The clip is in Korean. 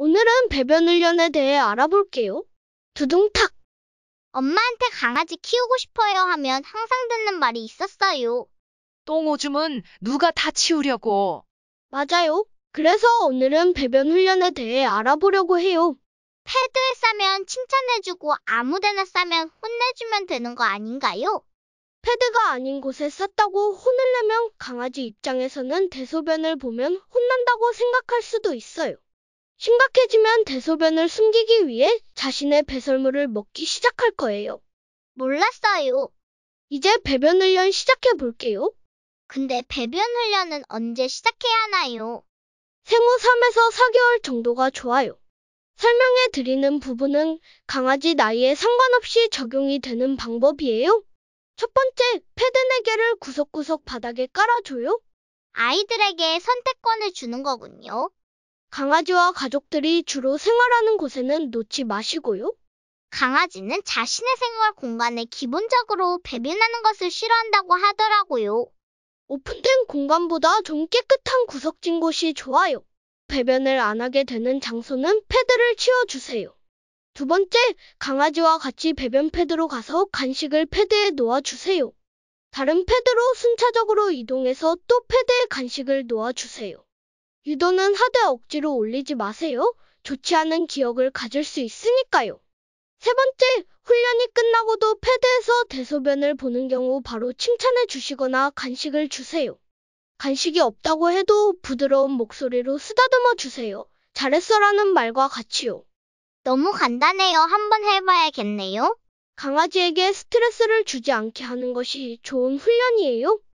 오늘은 배변훈련에 대해 알아볼게요. 두둥탁. 엄마한테 강아지 키우고 싶어요 하면 항상 듣는 말이 있었어요. 똥 오줌은 누가 다 치우려고. 맞아요. 그래서 오늘은 배변 훈련에 대해 알아보려고 해요. 패드에 싸면 칭찬해주고 아무데나 싸면 혼내주면 되는 거 아닌가요? 패드가 아닌 곳에 쌌다고 혼을 내면 강아지 입장에서는 대소변을 보면 혼난다고 생각할 수도 있어요. 심각해지면 대소변을 숨기기 위해 자신의 배설물을 먹기 시작할 거예요. 몰랐어요. 이제 배변 훈련 시작해 볼게요. 근데 배변 훈련은 언제 시작해야 하나요? 생후 3에서 4개월 정도가 좋아요. 설명해 드리는 부분은 강아지 나이에 상관없이 적용이 되는 방법이에요. 첫 번째, 패드 4개를 구석구석 바닥에 깔아줘요. 아이들에게 선택권을 주는 거군요. 강아지와 가족들이 주로 생활하는 곳에는 놓지 마시고요. 강아지는 자신의 생활 공간에 기본적으로 배변하는 것을 싫어한다고 하더라고요. 오픈된 공간보다 좀 깨끗한 구석진 곳이 좋아요. 배변을 안 하게 되는 장소는 패드를 치워주세요. 두 번째, 강아지와 같이 배변 패드로 가서 간식을 패드에 놓아주세요. 다른 패드로 순차적으로 이동해서 또 패드에 간식을 놓아주세요. 유도는 하되 억지로 올리지 마세요. 좋지 않은 기억을 가질 수 있으니까요. 세 번째, 훈련이 끝나고도 패드에서 대소변을 보는 경우 바로 칭찬해 주시거나 간식을 주세요. 간식이 없다고 해도 부드러운 목소리로 쓰다듬어 주세요. 잘했어라는 말과 같이요. 너무 간단해요. 한번 해봐야겠네요. 강아지에게 스트레스를 주지 않게 하는 것이 좋은 훈련이에요.